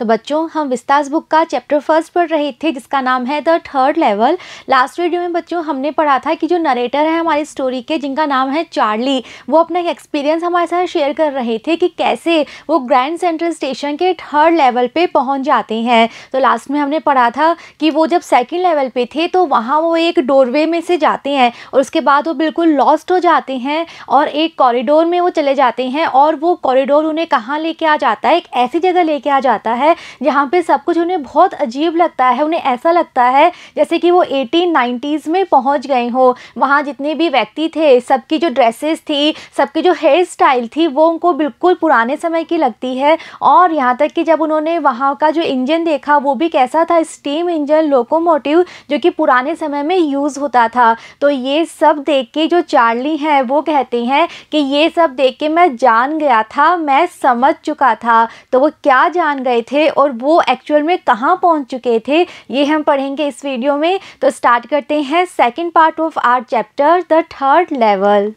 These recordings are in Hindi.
तो बच्चों हम विस्तास बुक का चैप्टर फर्स्ट पढ़ रहे थे जिसका नाम है the third level last video में बच्चों हमने पढ़ा था कि जो नरेटर है हमारी स्टोरी के जिनका नाम है चार्ली वो अपना एक्सपीरियंस हमारे साथ शेयर कर रहे थे कि कैसे वो ग्रैंड सेंट्रल स्टेशन के थर्ड लेवल पर पहुँच जाते हैं तो लास्ट में हमने पढ़ा था कि वो जब सेकेंड लेवल पर थे तो वहाँ वो एक डोरवे में से जाते हैं और उसके बाद वो बिल्कुल लॉस्ट हो जाते हैं और एक कॉरिडोर में वो चले जाते हैं और वो कॉरिडोर उन्हें कहाँ लेके आ जाता है एक ऐसी जगह लेके आ जाता है है यहाँ पे सब कुछ उन्हें बहुत अजीब लगता है उन्हें ऐसा लगता है जैसे कि वो एटीन नाइन्टीज़ में पहुँच गए हो वहाँ जितने भी व्यक्ति थे सबकी जो ड्रेसेस थी सबकी जो हेयर स्टाइल थी वो उनको बिल्कुल पुराने समय की लगती है और यहाँ तक कि जब उन्होंने वहाँ का जो इंजन देखा वो भी कैसा था स्टीम इंजन लोकोमोटिव जो कि पुराने समय में यूज़ होता था तो ये सब देख के जो चार्ली हैं वो कहते हैं कि ये सब देख के मैं जान गया था मैं समझ चुका था तो वो क्या जान गए थे थे और वो एक्चुअल में कहाँ पहुँच चुके थे ये हम पढ़ेंगे इस वीडियो में तो स्टार्ट करते हैं second part of our chapter the third level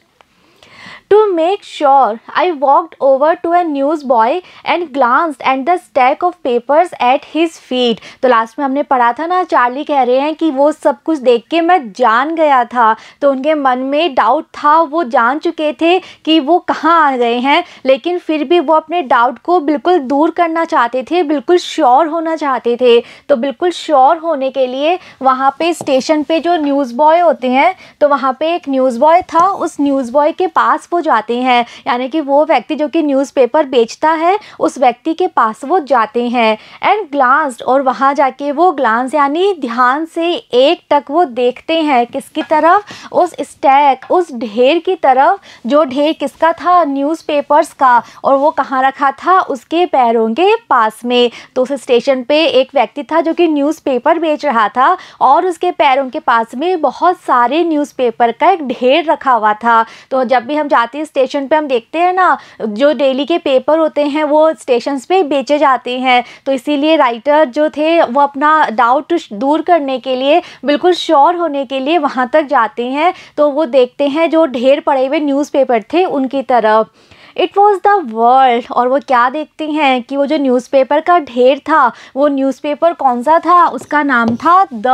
To make sure, I walked over to a newsboy and glanced at the stack of papers at his feet. तो लास्ट में हमने पढ़ा था ना चार्ली कह रहे हैं कि वो सब कुछ देख के मैं जान गया था तो उनके मन में डाउट था वो जान चुके थे कि वो कहाँ आ गए हैं लेकिन फिर भी वो अपने डाउट को बिल्कुल दूर करना चाहते थे बिल्कुल श्योर होना चाहते थे तो बिल्कुल श्योर होने के लिए वहाँ पे स्टेशन पे जो न्यूज़ बॉय होते हैं तो वहाँ पे एक न्यूज़ बॉय था उस न्यूज़ बॉय के पास वो जाते हैं यानी कि वो व्यक्ति जो कि न्यूज़पेपर बेचता है उस व्यक्ति के पास वो जाते हैं एंड ग्लांस्ड और वहाँ जाके वो ग्लांस यानी ध्यान से एक तक वो देखते हैं किसकी तरफ उस स्टैक उस ढेर की तरफ जो ढेर किसका था न्यूज़पेपर्स का और वो कहाँ रखा था उसके पैरों के पास में तो उस स्टेशन पे एक व्यक्ति था जो कि न्यूज़पेपर बेच रहा था और उसके पैरों के पास में बहुत सारे न्यूज़पेपर का एक ढेर रखा हुआ था तो जब भी हम जाते जाते हैं स्टेशन पे हम देखते हैं ना जो डेली के पेपर होते हैं वो स्टेशन पे बेचे जाते हैं तो इसीलिए राइटर जो थे वो अपना डाउट दूर करने के लिए बिल्कुल श्योर होने के लिए वहाँ तक जाते हैं तो वो देखते हैं जो ढेर पड़े हुए न्यूज़पेपर थे उनकी तरफ इट वॉज़ द वर्ल्ड और वो क्या देखते हैं कि वो जो न्यूज़पेपर का ढेर था वो न्यूज़पेपर कौन सा था उसका नाम था द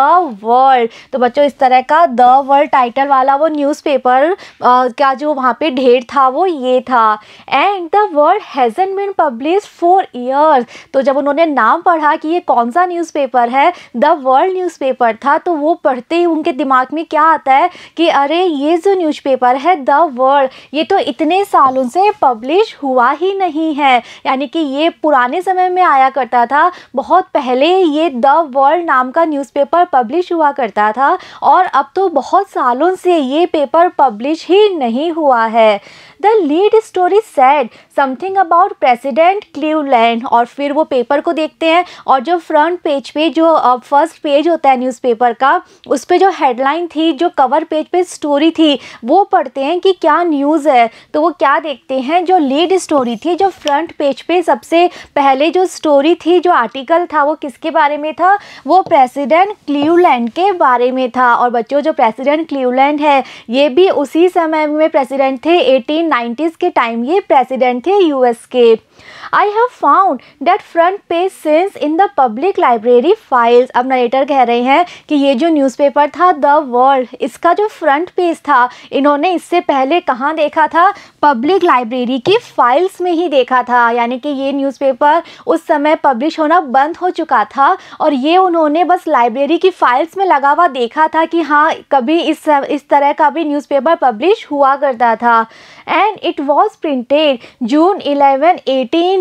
वर्ल्ड तो बच्चों इस तरह का द वर्ल्ड टाइटल वाला वो न्यूज़पेपर का जो वहाँ पे ढेर था वो ये था and the world hasn't been publish four years तो जब उन्होंने नाम पढ़ा कि ये कौन सा न्यूज़पेपर है द वर्ल्ड न्यूज़पेपर था तो वो पढ़ते ही उनके दिमाग में क्या आता है कि अरे ये जो न्यूज़पेपर है द वर्ल्ड ये तो इतने सालों से पब्लिश हुआ ही नहीं है यानी कि ये पुराने समय में आया करता था बहुत पहले ये द वर्ल्ड नाम का न्यूज़पेपर पब्लिश हुआ करता था और अब तो बहुत सालों से ये पेपर पब्लिश ही नहीं हुआ है the lead story said something about President Cleveland और फिर वो पेपर को देखते हैं और जो फ्रंट पेज पे जो फर्स्ट uh, पेज होता है न्यूज़पेपर का उस पर जो हेडलाइन थी जो कवर पेज पे स्टोरी थी वो पढ़ते हैं कि क्या न्यूज़ है तो वो क्या देखते हैं जो लीड स्टोरी थी जो फ्रंट पेज पे सबसे पहले जो स्टोरी थी जो आर्टिकल था वो किसके बारे में था वो प्रेसिडेंट क्लीवलैंड के बारे में था और बच्चों जो प्रेसिडेंट क्लीवलैंड है ये भी उसी समय में प्रेसिडेंट थे एटीन नाइन्टीज़ के टाइम ये प्रेसिडेंट थे यूएस के I have found that front page since in the public library files अब नरेटर कह रहे हैं कि ये जो न्यूज़पेपर था द वर्ल्ड इसका जो फ्रंट पेज था इन्होंने इससे पहले कहाँ देखा था पब्लिक लाइब्रेरी की फाइल्स में ही देखा था यानी कि ये न्यूज़पेपर उस समय पब्लिश होना बंद हो चुका था और ये उन्होंने बस लाइब्रेरी की फाइल्स में लगा हुआ देखा था कि हाँ कभी इस इस तरह का भी न्यूज़पेपर पब्लिश हुआ करता था and it was printed June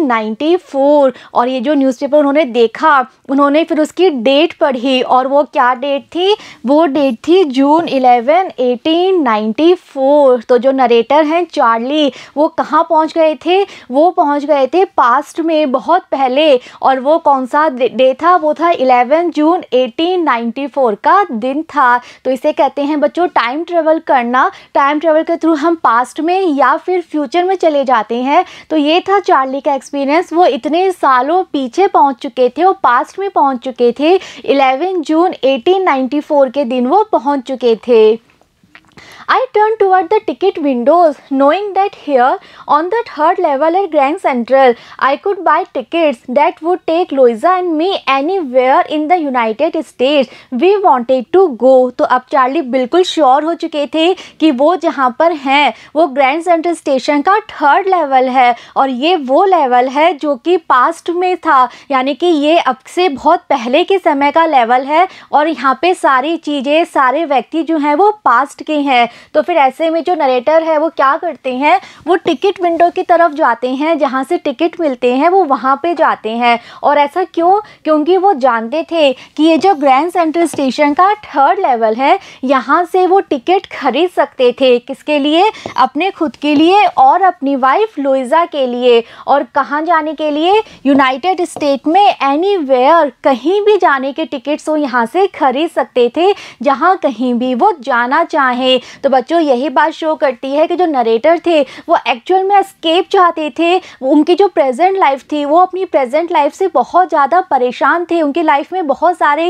ninety four और ये जो न्यूज़पेपर उन्होंने देखा उन्होंने फिर उसकी डेट पढ़ी और वो क्या डेट थी वो डेट थी June eleven eighteen ninety four तो जो नरेटर हैं चार्ली वो कहाँ पहुँच गए थे वो पहुँच गए थे पास्ट में बहुत पहले और वो कौन सा डे था वो था इलेवन जून एटीन फोर का दिन था तो इसे कहते हैं बच्चों टाइम ट्रेवल करना टाइम ट्रेवल के थ्रू हम पास्ट में या या फिर फ्यूचर में चले जाते हैं तो ये था चार्ली का एक्सपीरियंस वो इतने सालों पीछे पहुंच चुके थे वो पास्ट में पहुंच चुके थे 11 जून 1894 के दिन वो पहुंच चुके थे I turned toward the ticket windows, knowing that here, on the third level at Grand Central, I could buy tickets that would take Louisa and me anywhere in the United States. We wanted to go. तो अब चार्ली बिल्कुल श्योर हो चुके थे कि वो जहाँ पर हैं वो ग्रैंड सेंट्रल स्टेशन का थर्ड लेवल है और ये वो लेवल है जो कि पास्ट में था यानी कि ये अब से बहुत पहले के समय का लेवल है और यहाँ पे सारी चीज़ें सारे व्यक्ति जो हैं वो पास्ट के हैं तो फिर ऐसे में जो नरेटर है वो क्या करते हैं वो टिकट विंडो की तरफ जाते हैं जहाँ से टिकट मिलते हैं वो वहाँ पर जाते हैं और ऐसा क्यों क्योंकि वो जानते थे कि ये जो ग्रैंड सेंट्रल स्टेशन का थर्ड लेवल है यहाँ से वो टिकट खरीद सकते थे किसके लिए अपने खुद के लिए और अपनी वाइफ लुइज़ा के लिए और कहाँ जाने के लिए यूनाइटेड स्टेट में एनी कहीं भी जाने के टिकट्स वो यहाँ से खरीद सकते थे जहाँ कहीं भी वो जाना चाहें तो तो बच्चों यही बात शो करती है कि जो नरेटर थे वो एक्चुअल में एस्केप चाहते थे उनकी जो प्रेजेंट लाइफ थी वो अपनी प्रेजेंट लाइफ से बहुत ज़्यादा परेशान थे उनकी लाइफ में बहुत सारे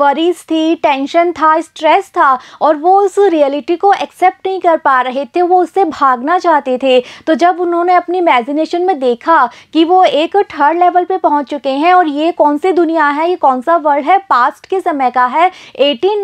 वरीज थी टेंशन था स्ट्रेस था और वो उस रियलिटी को एक्सेप्ट नहीं कर पा रहे थे वो उससे भागना चाहते थे तो जब उन्होंने अपनी इमेजिनेशन में देखा कि वो एक थर्ड लेवल पर पहुँच चुके हैं और ये कौन सी दुनिया है ये कौन सा वर्ल्ड है पास्ट के समय का है एटीन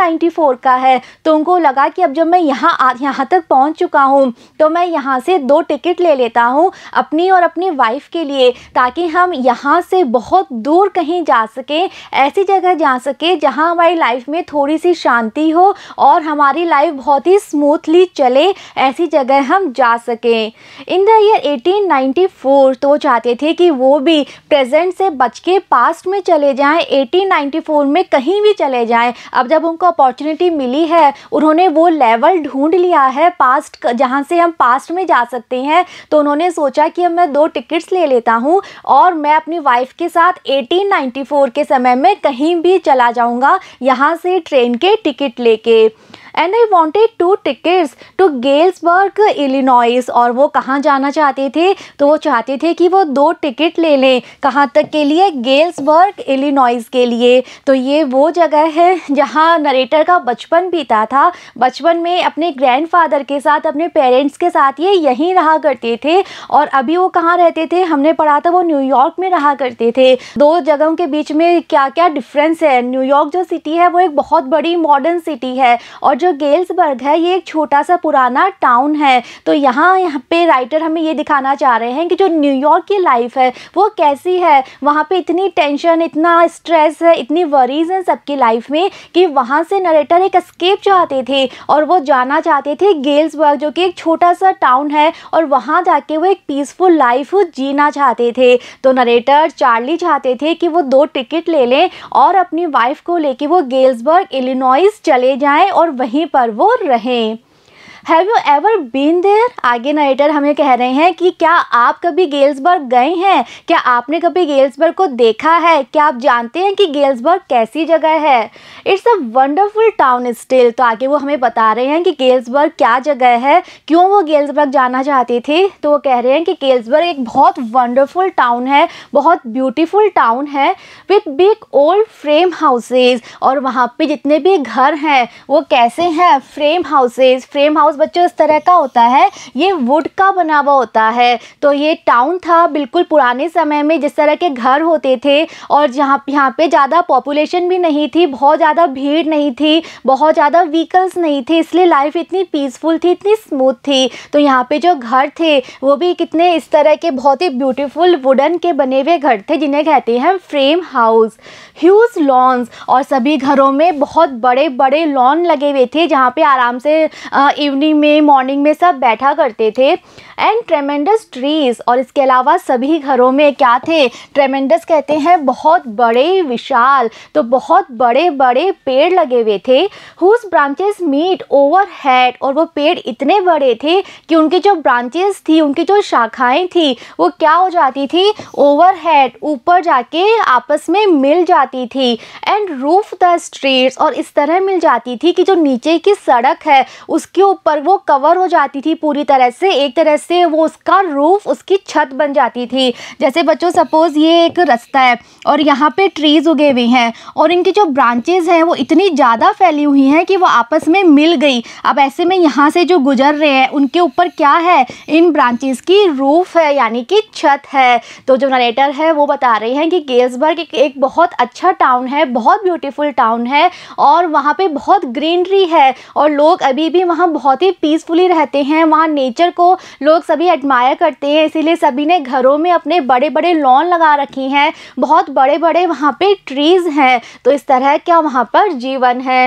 का है तो उनको लगा कि अब जब मैं यहाँ यहाँ यहाँ तक पहुँच चुका हूँ तो मैं यहाँ से दो टिकट ले लेता हूँ अपनी और अपनी वाइफ के लिए ताकि हम यहाँ से बहुत दूर कहीं जा सकें ऐसी जगह जा सके जहाँ हमारी लाइफ में थोड़ी सी शांति हो और हमारी लाइफ बहुत ही स्मूथली चले ऐसी जगह हम जा सकें इन द ईयर 1894 तो चाहते थे कि वो भी प्रेजेंट से बच के पास्ट में चले जाएं 1894 में कहीं भी चले जाएं अब जब उनको अपॉर्चुनिटी मिली है उन्होंने वो लेवल ढूंढ लिया है पास्ट जहाँ से हम पास्ट में जा सकते हैं तो उन्होंने सोचा कि मैं दो टिकट्स ले लेता हूँ और मैं अपनी वाइफ के साथ 1894 के समय में कहीं भी चला जाऊँगा यहाँ से ट्रेन के टिकट लेके and I wanted two tickets to Galesburg Illinois और वो कहाँ जाना चाहते थे तो वो चाहते थे कि वो दो टिकट ले लें कहाँ तक के लिए गेल्सबर्ग इलिनॉइस के लिए तो ये वो जगह है जहाँ नरेटर का बचपन बीता था बचपन में अपने ग्रैंडफादर के साथ अपने पेरेंट्स के साथ ये यहीं रहा करते थे और अभी वो कहाँ रहते थे हमने पढ़ा था वो न्यूयॉर्क में रहा करते थे दो जगहों के बीच में क्या क्या डिफरेंस है न्यूयॉर्क जो सिटी है वो एक बहुत बड़ी मॉडर्न सिटी है और जो जो गेल्सबर्ग है ये एक छोटा सा पुराना टाउन है तो यहाँ यहाँ पे राइटर हमें ये दिखाना चाह रहे हैं कि जो न्यूयॉर्क की लाइफ है वो कैसी है वहाँ पे इतनी टेंशन इतना स्ट्रेस है इतनी वरीज हैं सबकी लाइफ में कि वहाँ से नरेटर एक स्केप चाहते थे और वो जाना चाहते थे गेल्सबर्ग जो कि एक छोटा सा टाउन है और वहाँ जाके वो एक पीसफुल लाइफ जीना चाहते थे तो नरेटर चार्ली चाहते थे कि वो दो टिकट ले लें और अपनी वाइफ को लेके वो गेल्सबर्ग इलिनॉइस चले जाएं और वहीं वहीं पर वो रहें have you ever been there आगे नाइटर हमें कह रहे हैं कि क्या आप कभी गेल्सबर्ग गए हैं क्या आपने कभी गेल्सबर्ग को देखा है क्या आप जानते हैं कि गेल्सबर्ग कैसी जगह है it's a wonderful town still तो आगे वो हमें बता रहे हैं कि गेल्सबर्ग क्या जगह है क्यों वो गेल्सबर्ग जाना चाहती थी तो वो कह रहे हैं कि गेल्सबर्ग एक बहुत वंडरफुल टाउन है बहुत ब्यूटीफुल टाउन है with big old frame houses और वहाँ पर जितने भी घर हैं वो कैसे हैं फ्रेम हाउसेज फ्रेम हाउस बच्चों इस तरह का होता है ये वुड का बना हुआ होता है तो ये टाउन था बिल्कुल पुराने समय में जिस तरह के घर होते थे और जहाँ यहाँ पे ज़्यादा पॉपुलेशन भी नहीं थी बहुत ज़्यादा भीड़ नहीं थी बहुत ज़्यादा व्हीकल्स नहीं थे इसलिए लाइफ इतनी पीसफुल थी इतनी स्मूथ थी तो यहाँ पे जो घर थे वो भी कितने इस तरह के बहुत ही ब्यूटीफुल वुडन के बने हुए घर थे जिन्हें कहते हैं फ्रेम हाउस ह्यूज लॉन्स और सभी घरों में बहुत बड़े बड़े लॉन लगे हुए थे जहाँ पे आराम से इवनिंग कंपनी में मॉर्निंग में सब बैठा करते थे एंड ट्रेमेंडस ट्रीज और इसके अलावा सभी घरों में क्या थे ट्रेमेंडस कहते हैं बहुत बड़े विशाल तो बहुत बड़े बड़े पेड़ लगे हुए थे whose branches meet overhead और वो पेड़ इतने बड़े थे कि उनकी जो ब्रांचेस थी उनकी जो शाखाएं थी वो क्या हो जाती थी ओवर हैड ऊपर जाके आपस में मिल जाती थी एंड रूफ द स्ट्रीट्स और इस तरह मिल जाती थी कि जो नीचे की सड़क है उसके ऊपर और वो कवर हो जाती थी पूरी तरह से एक तरह से वो उसका रूफ उसकी छत बन जाती थी जैसे बच्चों सपोज़ ये एक रास्ता है और यहाँ पे ट्रीज़ उगे हुए हैं और इनकी जो ब्रांचेज़ हैं वो इतनी ज़्यादा फैली हुई हैं कि वो आपस में मिल गई अब ऐसे में यहाँ से जो गुजर रहे हैं उनके ऊपर क्या है इन ब्रांचेज़ की रूफ़ है यानी कि छत है तो जो नरेटर है वो बता रहे हैं कि गेल्सबर्ग एक, एक बहुत अच्छा टाउन है बहुत ब्यूटीफुल टाउन है और वहाँ पर बहुत ग्रीनरी है और लोग अभी भी वहाँ बहुत बहुत ही पीसफुली रहते हैं वहाँ नेचर को लोग सभी एडमायर करते हैं इसीलिए सभी ने घरों में अपने बड़े बड़े लॉन लगा रखी हैं बहुत बड़े बड़े वहाँ पे ट्रीज़ हैं तो इस तरह क्या वहाँ पर जीवन है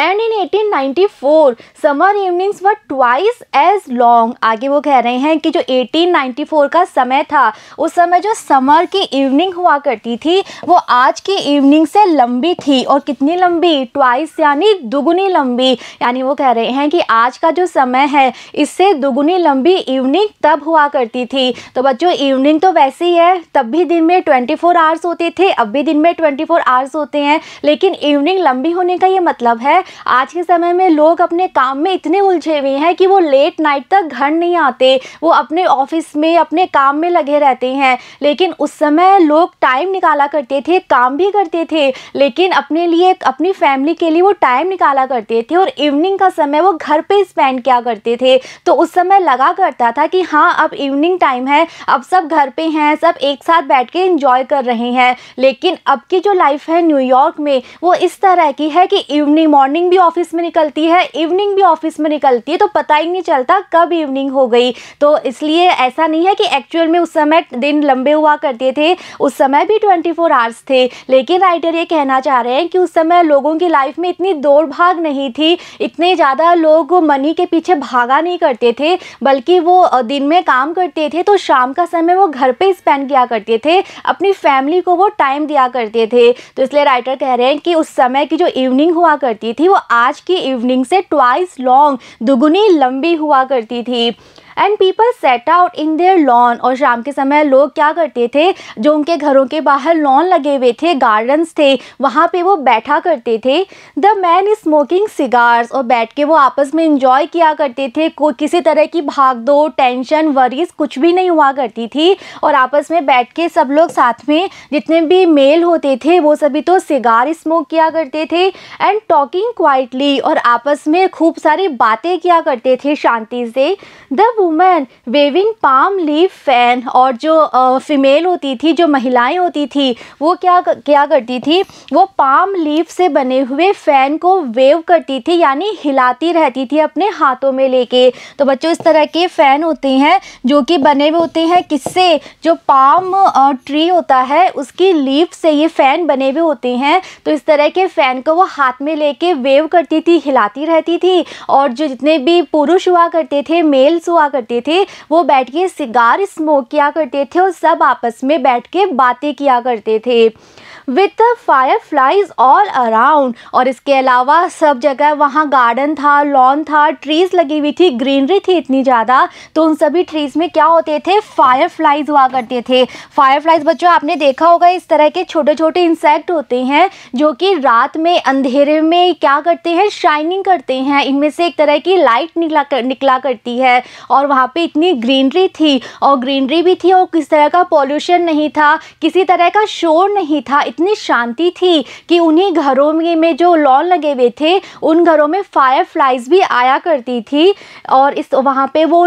and in 1894 summer evenings were twice as long आगे वो कह रहे हैं कि जो 1894 का समय था उस समय जो समर की इवनिंग हुआ करती थी वो आज की इवनिंग से लंबी थी और कितनी लंबी ट्वाइस यानी दुगुनी लंबी यानी वो कह रहे हैं कि आज का जो समय है इससे दुगुनी लंबी इवनिंग तब हुआ करती थी तो बच्चों इवनिंग तो वैसे ही है तब भी दिन में 24 आवर्स होते थे अब भी दिन में 24 आवर्स होते हैं लेकिन इवनिंग लंबी होने का ये मतलब है आज के समय में लोग अपने काम में इतने उलझे हुए हैं कि वो लेट नाइट तक घर नहीं आते वो अपने ऑफिस में अपने काम में लगे रहते हैं लेकिन उस समय लोग टाइम निकाला करते थे काम भी करते थे लेकिन अपने लिए अपनी फैमिली के लिए वो टाइम निकाला करते थे और इवनिंग का समय वो घर पर स्पेंड किया करते थे तो उस समय लगा करता था कि हाँ अब इवनिंग टाइम है अब सब घर पर हैं सब एक साथ बैठ के इंजॉय कर रहे हैं लेकिन अब की जो लाइफ है न्यूयॉर्क में वो इस तरह की है कि इवनिंग मॉर्निंग मॉर्निंग भी ऑफिस में निकलती है इवनिंग भी ऑफिस में निकलती है तो पता ही नहीं चलता कब इवनिंग हो गई तो इसलिए ऐसा नहीं है कि एक्चुअल में उस समय दिन लंबे हुआ करते थे उस समय भी ट्वेंटी फोर आवर्स थे लेकिन राइटर ये कहना चाह रहे हैं कि उस समय लोगों की लाइफ में इतनी दौड़ भाग नहीं थी इतने ज़्यादा लोग मनी के पीछे भागा नहीं करते थे बल्कि वो दिन में काम करते थे तो शाम का समय वो घर पर स्पेंड किया करते थे अपनी फैमिली को वो टाइम दिया करते थे तो इसलिए राइटर कह रहे हैं कि उस समय की जो इवनिंग हुआ करती थी थी वो आज की इवनिंग से ट्वाइस लॉन्ग दुगुनी लंबी हुआ करती थी and people sat out in their lawn और शाम के समय लोग क्या करते थे जो उनके घरों के बाहर लॉन लगे हुए थे गार्डन्स थे वहाँ पे वो बैठा करते थे the man is smoking cigars और बैठ के वो आपस में इंजॉय किया करते थे कोई किसी तरह की भाग दो टेंशन वरीज कुछ भी नहीं हुआ करती थी और आपस में बैठ के सब लोग साथ में जितने भी मेल होते थे वो सभी तो सिगार स्मोक किया करते थे एंड टॉकिंग क्वाइटली और आपस में खूब सारी बातें किया करते थे शांति से the women waving palm leaf fan और जो फीमेल होती थी जो महिलाएं होती थी वो क्या क्या करती थी वो पाम लीव से बने हुए फ़ैन को वेव करती थी यानी हिलाती रहती थी अपने हाथों में लेके तो बच्चों इस तरह के फ़ैन होते हैं जो कि बने हुए होते हैं किससे जो पाम ट्री होता है उसकी लीव से ये फ़ैन बने हुए होते हैं तो इस तरह के फ़ैन को वो हाथ में लेके वेव करती थी हिलाती रहती थी और जो जितने भी पुरुष हुआ करते थे मेल्स हुआ करते थे वो बैठ के सिगार स्मोक किया करते थे और सब आपस में बैठ के बातें किया करते थे with fireflies all around और इसके अलावा सब जगह वहाँ गार्डन था लॉन था ट्रीज़ लगी हुई थी ग्रीनरी थी इतनी ज़्यादा तो उन सभी ट्रीज़ में क्या होते थे फायर फ्लाइज हुआ करते थे फायर फ्लाइज बच्चों आपने देखा होगा इस तरह के छोटे छोटे इंसेक्ट होते हैं जो कि रात में अंधेरे में क्या करते हैं शाइनिंग करते हैं इनमें से एक तरह की लाइट निकला कर, निकला करती है और वहाँ पे इतनी ग्रीनरी थी और ग्रीनरी भी थी और किस तरह का पॉल्यूशन नहीं था किसी तरह का शोर नहीं था इतनी शांति थी कि उन्हीं घरों में जो लॉन लगे हुए थे उन घरों में फायर फ्लाइज भी आया करती थी और इस वहाँ पे वो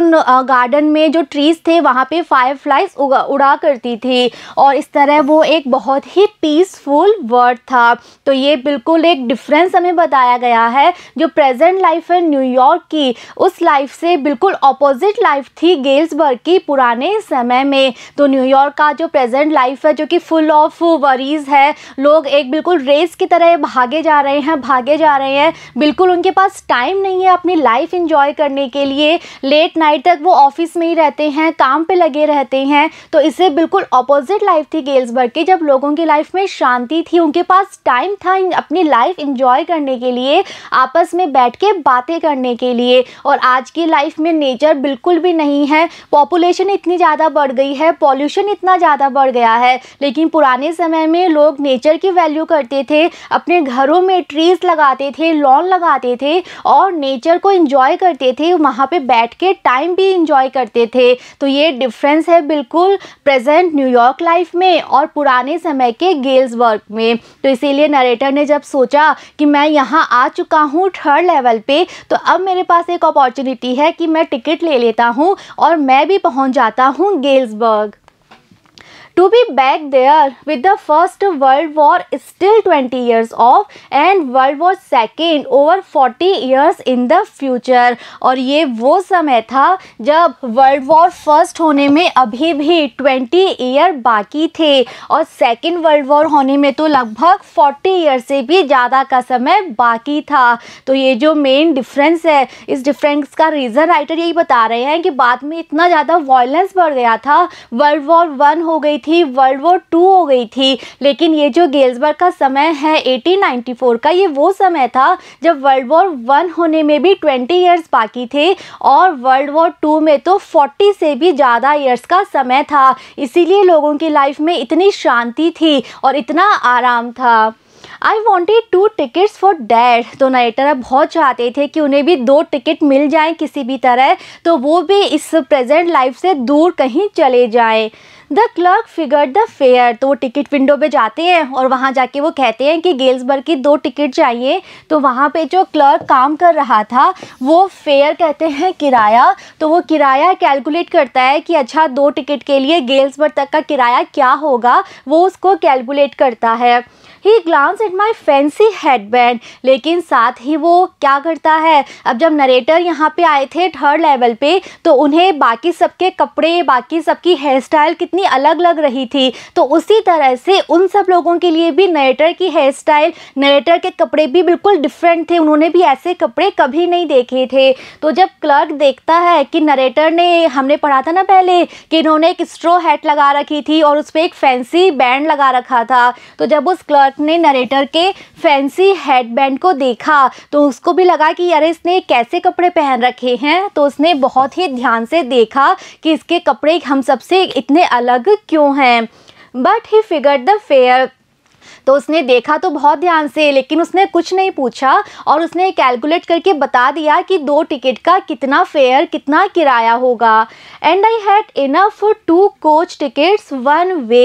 गार्डन में जो ट्रीज़ थे वहाँ पे फायर फ्लाइज उड़ा करती थी और इस तरह वो एक बहुत ही पीसफुल वर्ड था तो ये बिल्कुल एक डिफरेंस हमें बताया गया है जो प्रेजेंट लाइफ है न्यूयॉर्क की उस लाइफ से बिल्कुल अपोजिट लाइफ थी गेल्सबर्ग की पुराने समय में तो न्यूयॉर्क का जो प्रेजेंट लाइफ है जो कि फुल ऑफ वरीज़ है है लोग एक बिल्कुल रेस की तरह भागे जा रहे हैं भागे जा रहे हैं बिल्कुल उनके पास टाइम नहीं है अपनी लाइफ इंजॉय करने के लिए लेट नाइट तक वो ऑफिस में ही रहते हैं काम पे लगे रहते हैं तो इससे बिल्कुल अपोजिट लाइफ थी गेल्सबर्ग की जब लोगों की लाइफ में शांति थी उनके पास टाइम था अपनी लाइफ इंजॉय करने के लिए आपस में बैठ के बातें करने के लिए और आज की लाइफ में नेचर बिल्कुल भी नहीं है पॉपुलेशन इतनी ज़्यादा बढ़ गई है पॉल्यूशन इतना ज़्यादा बढ़ गया है लेकिन पुराने समय में लोग लोग नेचर की वैल्यू करते थे अपने घरों में ट्रीज लगाते थे लॉन लगाते थे और नेचर को इन्जॉय करते थे वहाँ पे बैठ के टाइम भी इंजॉय करते थे तो ये डिफरेंस है बिल्कुल प्रेजेंट न्यूयॉर्क लाइफ में और पुराने समय के गेल्स वर्क में तो इसीलिए नरेटर ने जब सोचा कि मैं यहाँ आ चुका हूँ थर्ड लेवल पे तो अब मेरे पास एक अपॉर्चुनिटी है कि मैं टिकट ले लेता हूँ और मैं भी पहुँच जाता हूँ Galesburg to be back there with the First World War still 20 years off and World War Second over 40 years in the future और ये वो समय था जब वर्ल्ड वॉर फर्स्ट होने में अभी भी 20 ईयर बाकी थे और सेकेंड वर्ल्ड वॉर होने में तो लगभग 40 ईयर से भी ज़्यादा का समय बाकी था तो ये जो मेन डिफरेंस है इस डिफरेंस का रीज़न राइटर यही बता रहे हैं कि बाद में इतना ज़्यादा वॉयलेंस बढ़ गया था वर्ल्ड वॉर वन हो गई थी थी वर्ल्ड वॉर टू हो गई थी लेकिन ये जो गेल्सबर्ग का समय है 1894 का ये वो समय था जब वर्ल्ड वॉर वन होने में भी 20 ईयर्स बाकी थे और वर्ल्ड वॉर टू में तो 40 से भी ज़्यादा ईयर्स का समय था इसीलिए लोगों की लाइफ में इतनी शांति थी और इतना आराम था I wanted two tickets for dad तो नाइटर बहुत चाहते थे कि उन्हें भी दो टिकट मिल जाए किसी भी तरह तो वो भी इस प्रेजेंट लाइफ से दूर कहीं चले जाए the clerk figured the fare तो वो टिकट विंडो पे जाते हैं और वहाँ जाके वो कहते हैं कि गेल्सबर्ग की दो टिकट चाहिए तो वहाँ पे जो क्लर्क काम कर रहा था वो फेयर कहते हैं किराया तो वो किराया कैलकुलेट करता है कि अच्छा दो टिकट के लिए गेल्सबर्ग तक का किराया क्या होगा वो उसको कैलकुलेट करता है ही glanced at my fancy headband लेकिन साथ ही वो क्या करता है अब जब नरेटर यहाँ पे आए थे थर्ड लेवल पे तो उन्हें बाकी सबके कपड़े बाकी सबकी हेयर स्टाइल कितनी अलग लग रही थी तो उसी तरह से उन सब लोगों के लिए भी नरेटर की हेयर स्टाइल नरेटर के कपड़े भी बिल्कुल डिफरेंट थे उन्होंने भी ऐसे कपड़े कभी नहीं देखे थे तो जब क्लर्क देखता है कि नरेटर ने हमने पढ़ा था ना पहले कि इन्होंने एक स्ट्रो हैट लगा रखी थी और उस पर एक फैंसी बैंड लगा रखा था तो जब उस क्लर्क क्लर्क ने नरेटर के फैंसी हेडबैंड को देखा तो उसको भी लगा कि यार इसने कैसे कपड़े पहन रखे हैं तो उसने बहुत ही ध्यान से देखा कि इसके कपड़े हम सबसे इतने अलग क्यों हैं but he figured the fare तो उसने देखा तो बहुत ध्यान से लेकिन उसने कुछ नहीं पूछा और उसने कैलकुलेट करके बता दिया कि दो टिकट का कितना फेयर कितना किराया होगा and I had enough two coach tickets one way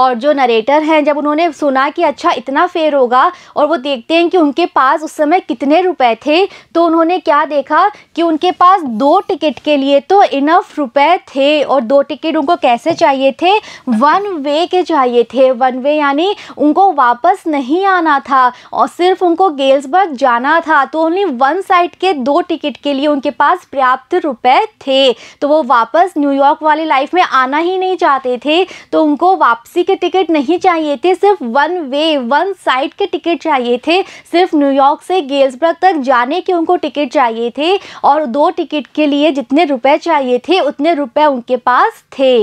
और जो नरेटर हैं जब उन्होंने सुना कि अच्छा इतना फेयर होगा और वो देखते हैं कि उनके पास उस समय कितने रुपए थे तो उन्होंने क्या देखा कि उनके पास दो टिकट के लिए तो इनफ रुपए थे और दो टिकट उनको कैसे चाहिए थे वन वे के चाहिए थे वन वे यानी उनको वापस नहीं आना था और सिर्फ उनको गेल्सबर्ग जाना था तो ओनली वन साइड के दो टिकट के लिए उनके पास पर्याप्त रुपए थे तो वो वापस न्यूयॉर्क वाली लाइफ में आना ही नहीं चाहते थे तो उनको वापसी के टिकट नहीं चाहिए थे सिर्फ वन वे वन साइड के टिकट चाहिए थे सिर्फ न्यूयॉर्क से गेल्सबर्ग तक जाने के उनको टिकट चाहिए थे और दो टिकट के लिए जितने रुपए चाहिए थे उतने रुपए उनके पास थे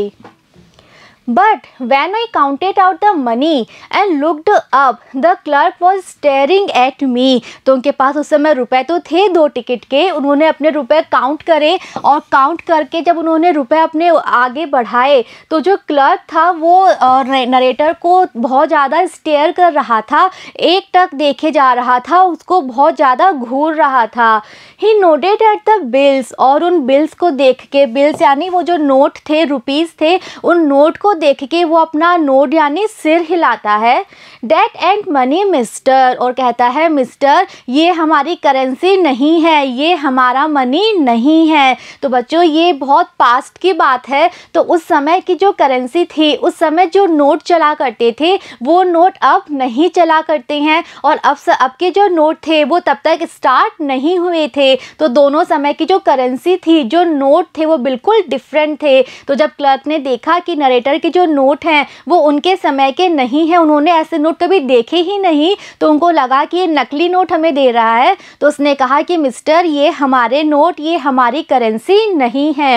but when I counted out the money and looked up the clerk was staring at me तो उनके पास उस समय रुपए तो थे दो टिकट के उन्होंने अपने रुपए काउंट करे और काउंट करके जब उन्होंने रुपए अपने आगे बढ़ाए तो जो क्लर्क था वो नरेटर को बहुत ज़्यादा स्टेयर कर रहा था एक टक देखे जा रहा था उसको बहुत ज़्यादा घूर रहा था he noted at the bills और उन बिल्स को देख के बिल्स यानी वो जो नोट थे रुपीज़ थे उन नोट को देख के वो अपना नोट यानी सिर हिलाता है डेट एंड मनी मिस्टर और कहता है मिस्टर ये हमारी करेंसी नहीं है ये हमारा मनी नहीं है तो बच्चों ये बहुत पास्ट की बात है तो उस समय की जो करेंसी थी उस समय जो नोट चला करते थे वो नोट अब नहीं चला करते हैं और अब अब के जो नोट थे वो तब तक स्टार्ट नहीं हुए थे तो दोनों समय की जो करेंसी थी जो नोट थे वो बिल्कुल डिफरेंट थे तो जब क्लर्क ने देखा कि नरेटर के जो नोट हैं वो उनके समय के नहीं हैं उन्होंने ऐसे नोट कभी देखे ही नहीं तो उनको लगा कि ये नकली नोट हमें दे रहा है तो उसने कहा कि मिस्टर ये हमारे नोट ये हमारी करेंसी नहीं है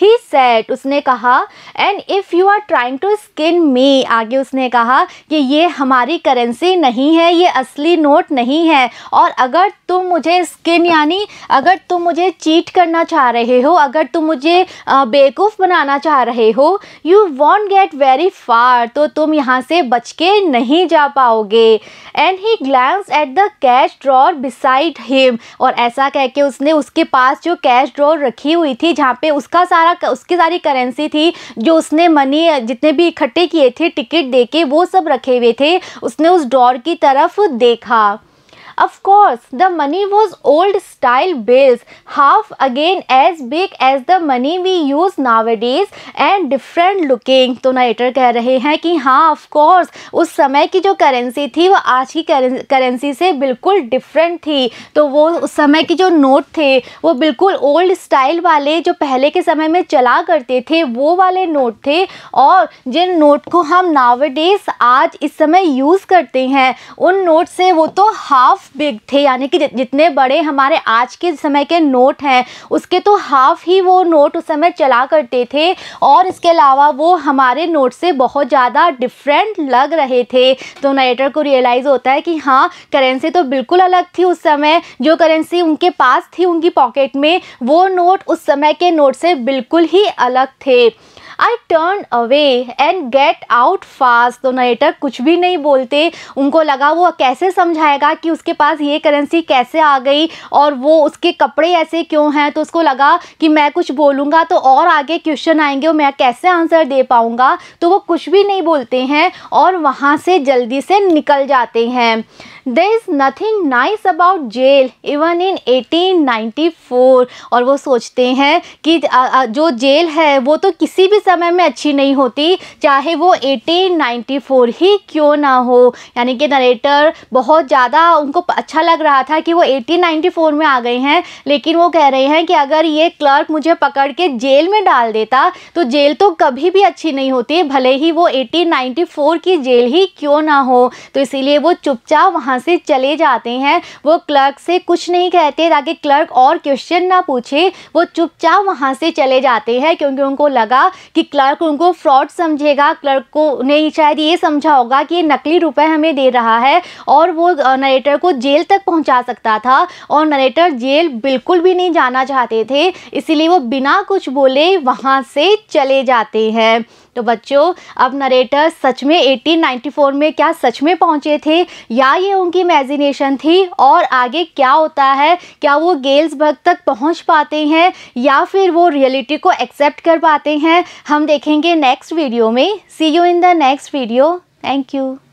ही सेट उसने कहा and if you are trying to skin me आगे उसने कहा कि ये हमारी करेंसी नहीं है ये असली नोट नहीं है और अगर तुम मुझे स्किन यानी अगर तुम मुझे चीट करना चाह रहे हो अगर तुम मुझे बेवकूफ़ बनाना चाह रहे हो you won't get very far तो तुम यहाँ से बच के नहीं जा पाओगे and he glanced at the cash drawer beside him और ऐसा कह के उसने उसके पास जो कैश ड्रॉर रखी हुई थी जहाँ पे उसका सारा सारा उसकी सारी करेंसी थी जो उसने मनी जितने भी इकट्ठे किए थे टिकट दे के वो सब रखे हुए थे उसने उस डोर की तरफ देखा Of the money was old style style half again as big as the money we use use nowadays and different looking. तो नाइटर कह रहे हैं कि हाँ ऑफ कोर्स उस समय की जो करेंसी थी वो आज की करेंसी से बिल्कुल डिफरेंट थी तो वो उस समय के जो नोट थे वो बिल्कुल ओल्ड स्टाइल वाले जो पहले के समय में चला करते थे वो वाले नोट थे और जिन नोट को हम नावडेज आज इस समय यूज़ करते हैं उन नोट से वो तो हाफ बिग थे यानी कि जितने बड़े हमारे आज के समय के नोट हैं उसके तो हाफ ही वो नोट उस समय चला करते थे और इसके अलावा वो हमारे नोट से बहुत ज़्यादा डिफरेंट लग रहे थे तो नाइटर को रियलाइज़ होता है कि हाँ करेंसी तो बिल्कुल अलग थी उस समय जो करेंसी उनके पास थी उनकी पॉकेट में वो नोट उस समय के नोट से बिल्कुल ही अलग थे I turn away and get out fast तो नरेटर कुछ भी नहीं बोलते उनको लगा वो कैसे समझाएगा कि उसके पास ये करेंसी कैसे आ गई और वो उसके कपड़े ऐसे क्यों हैं तो उसको लगा कि मैं कुछ बोलूँगा तो और आगे क्वेश्चन आएंगे और मैं कैसे आंसर दे पाऊँगा तो वो कुछ भी नहीं बोलते हैं और वहाँ से जल्दी से निकल जाते हैं there is nothing nice about jail even in 1894 और वो सोचते हैं कि जो जेल है वो तो किसी भी समय में अच्छी नहीं होती चाहे वो 1894 ही क्यों ना हो यानी कि नरेटर बहुत ज़्यादा उनको अच्छा लग रहा था कि वो 1894 में आ गए हैं लेकिन वो कह रहे हैं कि अगर ये क्लर्क मुझे पकड़ के जेल में डाल देता तो जेल तो कभी भी अच्छी नहीं होती भले ही वो 1894 की जेल ही क्यों ना हो तो इसीलिए वो चुपचाप वहाँ वहाँ से चले जाते हैं वो क्लर्क से कुछ नहीं कहते ताकि क्लर्क और क्वेश्चन ना पूछे वो चुपचाप वहाँ से चले जाते हैं क्योंकि उनको लगा कि क्लर्क उनको फ्रॉड समझेगा क्लर्क को नहीं शायद ये समझा होगा कि ये नकली रुपए हमें दे रहा है और वो नरेटर को जेल तक पहुँचा सकता था और नरेटर जेल बिल्कुल भी नहीं जाना चाहते थे इसीलिए वो बिना कुछ बोले वहाँ से चले जाते हैं तो बच्चों अब नरेटर सच में 1894 में क्या सच में पहुंचे थे या ये उनकी इमेजिनेशन थी और आगे क्या होता है क्या वो गेल्स भग तक पहुंच पाते हैं या फिर वो रियलिटी को एक्सेप्ट कर पाते हैं हम देखेंगे नेक्स्ट वीडियो में see you in the next video thank you